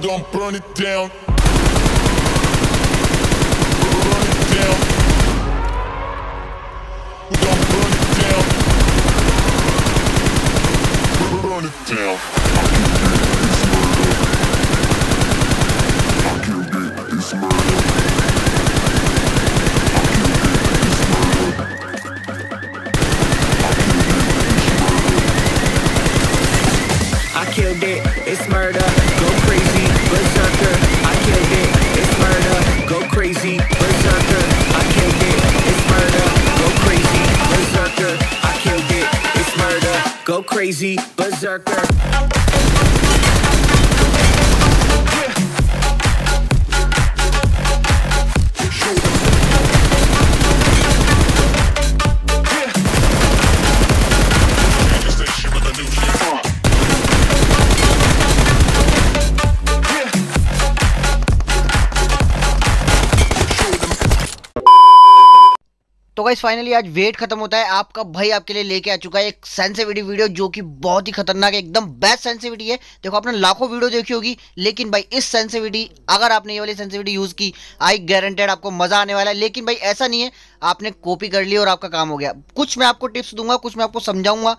don't burn it down. Burn it down. don't burn it down. Burn it down. crazy berserker. Guys finally आज wait खत्म होता है आपका भाई आपके लिए लेके आ चुका है एक सेंसिविटी वीडियो जो कि बहुत ही खतरनाक है एकदम बेस्ट सेंसिविटी है देखो आपने लाखों वीडियो देखी होगी लेकिन भाई इस सेंसिविटी अगर आपने ये वाली सेंसिविटी यूज़ की आई गारंटेड आपको मज़ा आने वाला है लेकिन भाई ऐसा नहीं है आपने कॉपी कर लिया और आपका काम हो गया कुछ मैं आपको टिप्स दूंगा कुछ मैं आपको समझाऊंगा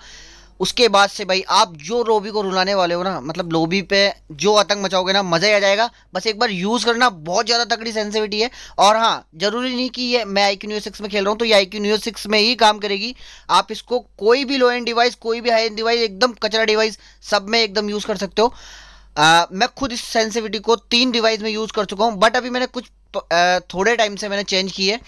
उसके बाद से भाई आप जो लोबी को रुलाने वाले हो ना मतलब लोबी पे जो आतंक मचाओगे ना मज़ा ही आ जाएगा बस एक बार यूज़ करना बहुत ज़्यादा तगड़ी सेंसिविटी है और हाँ ज़रूरी नहीं कि ये मैं आई क्यू सिक्स में खेल रहा हूँ तो ये आई क्यू सिक्स में ही काम करेगी आप इसको कोई भी लो एंड डिवाइस कोई भी हाई एंड डिवाइस एकदम कचरा डिवाइस सब में एकदम यूज़ कर सकते हो आ, मैं खुद इस सेंसिविटी को तीन डिवाइस में यूज़ कर चुका हूँ बट अभी मैंने कुछ थोड़े टाइम से मैंने चेंज की है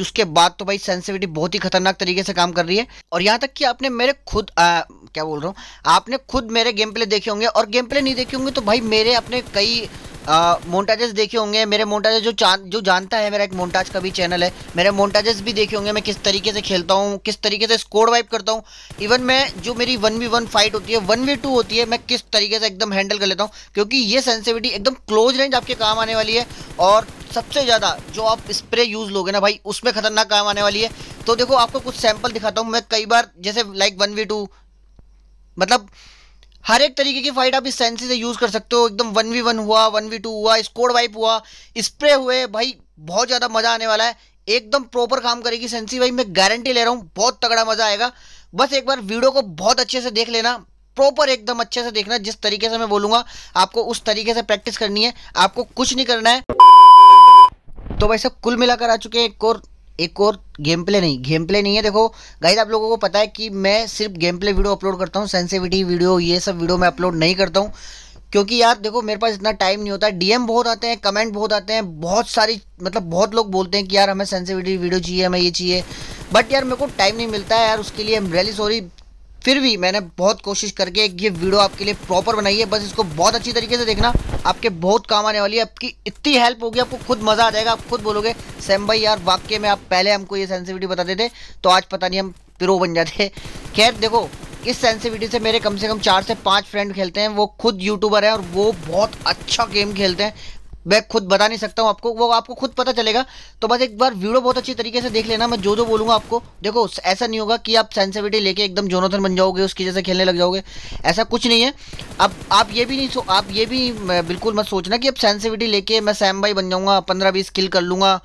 जिसके बाद तो भाई सेंसिविटी बहुत ही खतरनाक तरीके से काम कर रही है और यहाँ तक कि आपने मेरे खुद आ, क्या बोल रहा हूँ आपने खुद मेरे गेम प्ले देखे होंगे और गेम प्ले नहीं देखे होंगे तो भाई मेरे अपने कई मोन्टाजेस देखे होंगे मेरे मोन्टाजेस जो चा जो जानता है मेरा एक मोन्टाज का भी चैनल है मेरे मोन्टाजेस भी देखे होंगे मैं किस तरीके से खेलता हूँ किस तरीके से स्कोर वाइप करता हूँ इवन मैं जो मेरी वन वी वन फाइट होती है वन वी टू होती है मैं किस तरीके से एकदम हैंडल कर लेता हूँ क्योंकि ये सेंसिविटी एकदम क्लोज रेंज आपके काम आने वाली है और सबसे ज़्यादा जो आप स्प्रे यूज़ लोगे ना भाई उसमें खतरनाक काम आने वाली है तो देखो आपको कुछ सैंपल दिखाता हूँ मैं कई बार जैसे लाइक वन वी टू मतलब हर एक तरीके की फाइट आप इस सेंसी से यूज़ कर सकते हो एकदम वन वी वन हुआ वन वी टू हुआ स्कोर वाइप हुआ स्प्रे हुए भाई बहुत ज़्यादा मज़ा आने वाला है एकदम प्रॉपर काम करेगी सेंसी भाई मैं गारंटी ले रहा हूँ बहुत तगड़ा मज़ा आएगा बस एक बार वीडियो को बहुत अच्छे से देख लेना प्रॉपर एकदम अच्छे से देखना जिस तरीके से मैं बोलूँगा आपको उस तरीके से प्रैक्टिस करनी है आपको कुछ नहीं करना है तो भाई सब कुल मिलाकर आ चुके हैं एक और एक और गेम प्ले नहीं गेम प्ले नहीं है देखो गाइज आप लोगों को पता है कि मैं सिर्फ गेम प्ले वीडियो अपलोड करता हूँ सेंसिविटी वीडियो ये सब वीडियो मैं अपलोड नहीं करता हूँ क्योंकि यार देखो मेरे पास इतना टाइम नहीं होता डीएम बहुत आते हैं कमेंट बहुत आते हैं बहुत सारी मतलब बहुत लोग बोलते हैं कि यार हमें सेंसिविटी वीडियो चाहिए हमें ये चाहिए बट यार मेरे को टाइम नहीं मिलता है यार उसके लिए एम रियली सॉरी फिर भी मैंने बहुत कोशिश करके ये वीडियो आपके लिए प्रॉपर बनाई है बस इसको बहुत अच्छी तरीके से देखना आपके बहुत काम आने वाली है आपकी इतनी हेल्प होगी आपको खुद मज़ा आ जाएगा आप खुद बोलोगे सैम भाई यार वाक्य में आप पहले हमको ये सेंसिविटी बताते थे तो आज पता नहीं हम प्रो बन जाते खैर देखो इस सेंसिविटी से मेरे कम से कम चार से पांच फ्रेंड खेलते हैं वो खुद यूट्यूबर हैं और वो बहुत अच्छा गेम खेलते हैं मैं खुद बता नहीं सकता हूँ आपको वो आपको खुद पता चलेगा तो बस एक बार वीडियो बहुत अच्छी तरीके से देख लेना मैं जो जो बोलूँगा आपको देखो ऐसा नहीं होगा कि आप सेंसिविटी लेके एकदम जोनोथन बन जाओगे उसकी जैसे खेलने लग जाओगे ऐसा कुछ नहीं है अब आप ये भी नहीं सो आप ये भी बिल्कुल मत सोचना कि अब सेंसिविटी लेके मैं सैम भाई बन जाऊँगा पंद्रह बीस किल कर लूँगा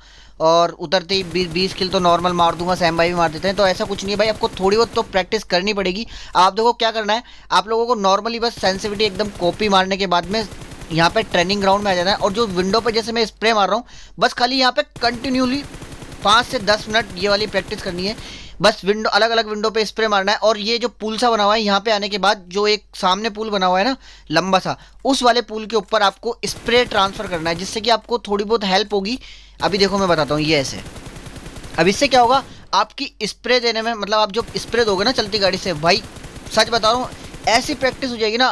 और उतरते ही बीस बीस किल तो नॉर्मल मार दूंगा सैम भाई भी मार देते हैं तो ऐसा कुछ नहीं है भाई आपको थोड़ी बहुत तो प्रैक्टिस करनी पड़ेगी आप देखो क्या करना है आप लोगों को नॉर्मली बस सेंसिविटी एकदम कॉपी मारने के बाद में यहाँ पे ट्रेनिंग ग्राउंड में आ जाना है और जो विंडो पे जैसे मैं स्प्रे मार रहा हूँ बस खाली यहाँ पे कंटिन्यूली पाँच से दस मिनट ये वाली प्रैक्टिस करनी है बस विंडो अलग अलग विंडो पे स्प्रे मारना है और ये जो पुल सा बना हुआ है यहाँ पे आने के बाद जो एक सामने पुल बना हुआ है ना लंबा सा उस वाले पुल के ऊपर आपको स्प्रे ट्रांसफ़र करना है जिससे कि आपको थोड़ी बहुत हेल्प होगी अभी देखो मैं बताता हूँ ये ऐसे अब इससे क्या होगा आपकी स्प्रे देने में मतलब आप जो स्प्रे दोगे ना चलती गाड़ी से भाई सच बता रहा हूँ ऐसी प्रैक्टिस हो जाएगी ना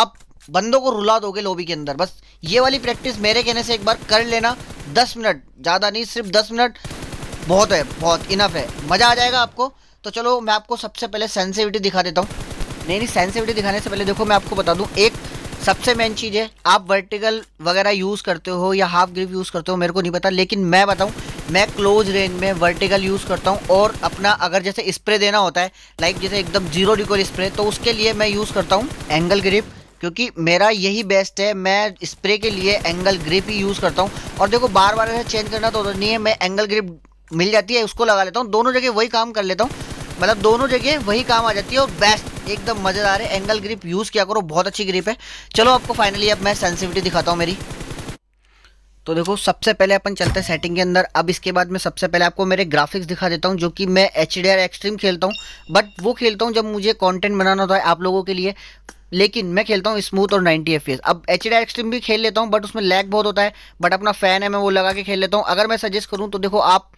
आप बंदों को रुला दोगे लोबी के अंदर बस ये वाली प्रैक्टिस मेरे कहने से एक बार कर लेना दस मिनट ज़्यादा नहीं सिर्फ दस मिनट बहुत है बहुत इनफ है मज़ा आ जाएगा आपको तो चलो मैं आपको सबसे पहले सेंसिविटी दिखा देता हूँ नहीं नहीं सेंसिविटी दिखाने से पहले देखो मैं आपको बता दूँ एक सबसे मेन चीज़ है आप वर्टिकल वगैरह यूज़ करते हो या हाफ ग्रिप यूज़ करते हो मेरे को नहीं पता लेकिन मैं बताऊँ मैं क्लोज रेंज में वर्टिकल यूज़ करता हूँ और अपना अगर जैसे स्प्रे देना होता है लाइक जैसे एकदम जीरो डिकोल स्प्रे तो उसके लिए मैं यूज़ करता हूँ एंगल ग्रिप क्योंकि मेरा यही बेस्ट है मैं स्प्रे के लिए एंगल ग्रिप ही यूज़ करता हूँ और देखो बार बार ऐसे चेंज करना तो नहीं है मैं एंगल ग्रिप मिल जाती है उसको लगा लेता हूँ दोनों जगह वही काम कर लेता हूँ मतलब दोनों जगह वही काम आ जाती है और बेस्ट एकदम मज़ेदार है एंगल ग्रिप यूज़ किया करो बहुत अच्छी ग्रिप है चलो आपको फाइनली अब मैं सेंसिविटी दिखाता हूँ मेरी तो देखो सबसे पहले अपन चलते हैं सेटिंग के अंदर अब इसके बाद मैं सबसे पहले आपको मेरे ग्राफिक्स दिखा देता हूँ जो कि मैं एच डी आर एक्सट्रीम खेलता हूँ बट वो खेलता हूँ जब मुझे कंटेंट बनाना होता है आप लोगों के लिए लेकिन मैं खेलता हूँ स्मूथ और 90 एफ अब एच डी आर एक्सट्रीम भी खेल लेता हूँ बट उसमें लैग बहुत होता है बट अपना फ़ैन है मैं वो लगा के खेल लेता हूँ अगर मैं सजेस्ट करूँ तो देखो आप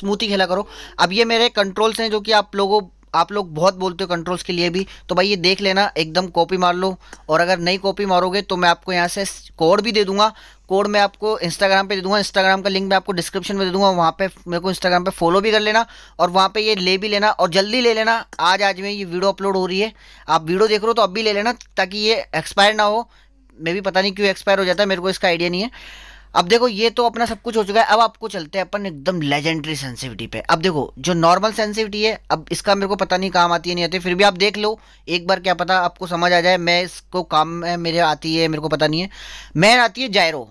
स्मूथ ही खेला करो अब ये मेरे कंट्रोल्स हैं जो कि आप लोगों आप लोग बहुत बोलते हो कंट्रोल्स के लिए भी तो भाई ये देख लेना एकदम कॉपी मार लो और अगर नहीं कॉपी मारोगे तो मैं आपको यहाँ से कोड भी दे दूंगा कोड मैं आपको इंस्टाग्राम पे दे दूंगा इंस्टाग्राम का लिंक मैं आपको डिस्क्रिप्शन में दे दूंगा वहाँ पे मेरे को इंस्टाग्राम पे फॉलो भी कर लेना और वहाँ पे ये ले भी लेना और जल्दी ले लेना आज आज में ये वीडियो अपलोड हो रही है आप वीडियो देख रहे हो तो अब भी ले लेना ताकि ये एक्सपायर ना हो मैं भी पता नहीं क्यों एक्सपायर हो जाता है मेरे को इसका आइडिया नहीं है अब देखो ये तो अपना सब कुछ हो चुका है अब आपको चलते हैं अपन एकदम लेजेंडरी सेंसिविटी पे अब देखो जो नॉर्मल सेंसिविटी है अब इसका मेरे को पता नहीं काम आती है नहीं आती फिर भी आप देख लो एक बार क्या पता आपको समझ आ जाए मैं इसको काम है मेरे आती है मेरे को पता नहीं है मैं आती है जायरो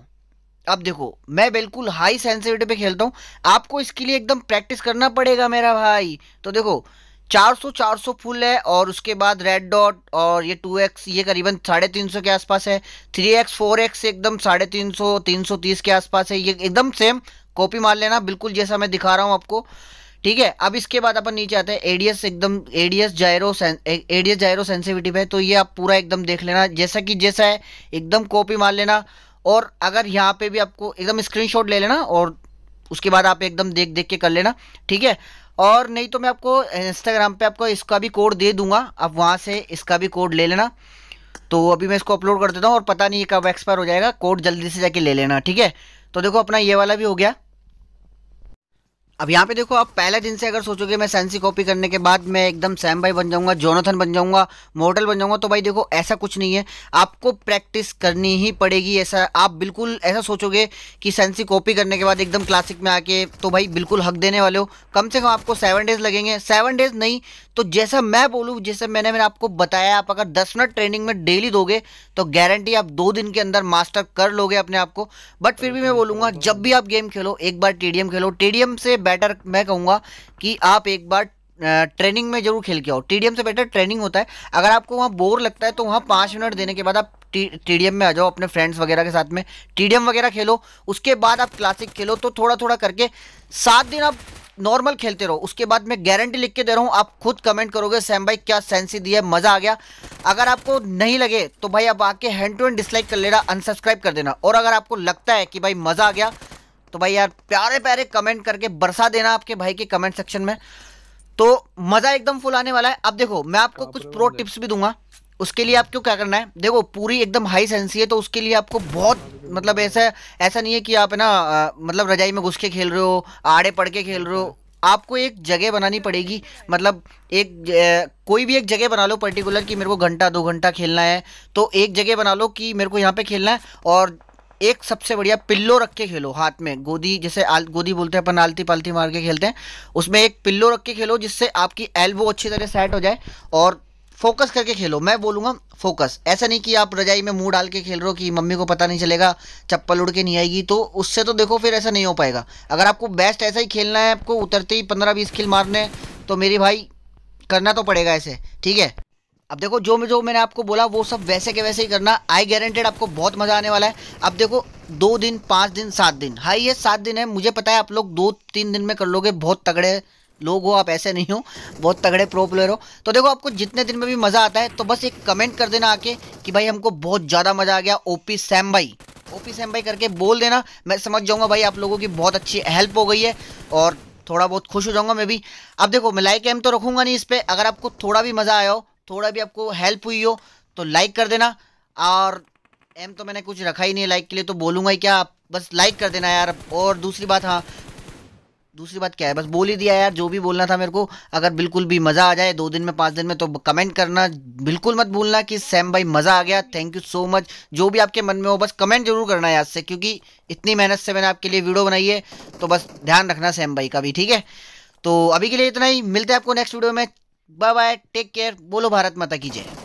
अब देखो मैं बिल्कुल हाई सेंसिविटी पे खेलता हूँ आपको इसके लिए एकदम प्रैक्टिस करना पड़ेगा मेरा भाई तो देखो 400 400 फुल है और उसके बाद रेड डॉट और ये 2x ये करीबन साढ़े तीन सौ के आसपास है 3x 4x एकदम साढ़े तीन सौ तीन सौ तीस के आसपास है ये एकदम सेम कॉपी मार लेना बिल्कुल जैसा मैं दिखा रहा हूँ आपको ठीक है अब इसके बाद अपन नीचे आते हैं एडीएस एकदम ADS gyro ADS gyro sensitivity पे तो ये आप पूरा एकदम देख लेना जैसा कि जैसा है एकदम कॉपी मार लेना और अगर यहाँ पे भी आपको एकदम स्क्रीनशॉट ले लेना और उसके बाद आप एकदम देख देख के कर लेना ठीक है और नहीं तो मैं आपको इंस्टाग्राम पे आपको इसका भी कोड दे दूंगा आप वहाँ से इसका भी कोड ले लेना तो अभी मैं इसको अपलोड कर देता हूँ और पता नहीं कब एक्सपायर हो जाएगा कोड जल्दी से जाके ले लेना ठीक है तो देखो अपना ये वाला भी हो गया अब यहाँ पे देखो आप पहले दिन से अगर सोचोगे मैं सेंसी कॉपी करने के बाद मैं एकदम सैम भाई बन जाऊंगा जोनाथन बन जाऊंगा मॉडल बन जाऊंगा तो भाई देखो ऐसा कुछ नहीं है आपको प्रैक्टिस करनी ही पड़ेगी ऐसा आप बिल्कुल ऐसा सोचोगे कि सेंसी कॉपी करने के बाद एकदम क्लासिक में आके तो भाई बिल्कुल हक देने वाले हो कम से कम आपको सेवन डेज लगेंगे सेवन डेज नहीं तो जैसा मैं बोलूँ जैसे मैंने मैंने आपको बताया आप अगर दस मिनट ट्रेनिंग में डेली दोगे तो गारंटी आप दो दिन के अंदर मास्टर कर लोगे अपने आप को बट फिर भी मैं बोलूँगा जब भी आप गेम खेलो एक बार टीडीएम खेलो टीडीएम से बेटर मैं कहूँगा कि आप एक बार ट्रेनिंग में जरूर खेल के आओ टीडीएम से बेटर ट्रेनिंग होता है अगर आपको वहाँ बोर लगता है तो वहाँ पाँच मिनट देने के बाद आप टीडीएम में आ जाओ अपने फ्रेंड्स वगैरह के साथ में टीडीएम वगैरह खेलो उसके बाद आप क्लासिक खेलो तो थोड़ा थोड़ा करके सात दिन आप नॉर्मल खेलते रहो उसके बाद मैं गारंटी लिख के दे रहा हूँ आप खुद कमेंट करोगे सैम भाई क्या सेंसी दी है मज़ा आ गया अगर आपको नहीं लगे तो भाई आप आके हैंड टू हैंड डिसलाइक कर लेना अनसब्सक्राइब कर देना और अगर आपको लगता है कि भाई मज़ा आ गया तो भाई यार प्यारे प्यारे कमेंट करके बरसा देना आपके भाई के कमेंट सेक्शन में तो मज़ा एकदम फुल आने वाला है अब देखो मैं आपको कुछ प्रो टिप्स भी दूंगा उसके लिए आपको क्या करना है देखो पूरी एकदम हाई सेंसी है तो उसके लिए आपको बहुत मतलब ऐसा ऐसा नहीं है कि आप ना मतलब रजाई में घुस के खेल रहे हो आड़े पड़ के खेल रहे हो आपको एक जगह बनानी पड़ेगी मतलब एक ए, कोई भी एक जगह बना लो पर्टिकुलर कि मेरे को घंटा दो घंटा खेलना है तो एक जगह बना लो कि मेरे को यहाँ पे खेलना है और एक सबसे बढ़िया पिल्लो रख के खेलो हाथ में गोदी जैसे आल गोदी बोलते हैं अपन आलती पालती मार के खेलते हैं उसमें एक पिल्लो रख के खेलो जिससे आपकी एल्बो अच्छी तरह सेट हो जाए और फोकस करके खेलो मैं बोलूँगा फोकस ऐसा नहीं कि आप रजाई में मुंह डाल के खेल रहे हो कि मम्मी को पता नहीं चलेगा चप्पल उड़ के नहीं आएगी तो उससे तो देखो फिर ऐसा नहीं हो पाएगा अगर आपको बेस्ट ऐसा ही खेलना है आपको उतरते ही पंद्रह बीस किल मारने तो मेरी भाई करना तो पड़ेगा ऐसे ठीक है अब देखो जो जो मैंने आपको बोला वो सब वैसे के वैसे ही करना आई गारंटेड आपको बहुत मज़ा आने वाला है अब देखो दो दिन पाँच दिन सात दिन हाई ये सात दिन है मुझे पता है आप लोग दो तीन दिन में कर लोगे बहुत तगड़े लोग हो आप ऐसे नहीं हो बहुत तगड़े प्रो प्लेयर हो तो देखो आपको जितने दिन में भी मज़ा आता है तो बस एक कमेंट कर देना आके कि भाई हमको बहुत ज़्यादा मज़ा आ गया ओपी सैम भाई ओपी सैम भाई करके बोल देना मैं समझ जाऊँगा भाई आप लोगों की बहुत अच्छी हेल्प हो गई है और थोड़ा बहुत खुश हो जाऊँगा मैं भी अब देखो मैं लाइक एम तो रखूँगा नहीं इस पर अगर आपको थोड़ा भी मज़ा आया हो थोड़ा भी आपको हेल्प हुई हो तो लाइक कर देना और एम तो मैंने कुछ रखा ही नहीं है लाइक के लिए तो बोलूँगा ही क्या आप बस लाइक कर देना यार और दूसरी बात हाँ दूसरी बात क्या है बस बोल ही दिया यार जो भी बोलना था मेरे को अगर बिल्कुल भी मज़ा आ जाए दो दिन में पांच दिन में तो कमेंट करना बिल्कुल मत भूलना कि सैम भाई मज़ा आ गया थैंक यू सो मच जो भी आपके मन में हो बस कमेंट जरूर करना याद से क्योंकि इतनी मेहनत से मैंने आपके लिए वीडियो बनाई है तो बस ध्यान रखना सैम भाई का भी ठीक है तो अभी के लिए इतना ही मिलते हैं आपको नेक्स्ट वीडियो में बाय बाय टेक केयर बोलो भारत माता की जय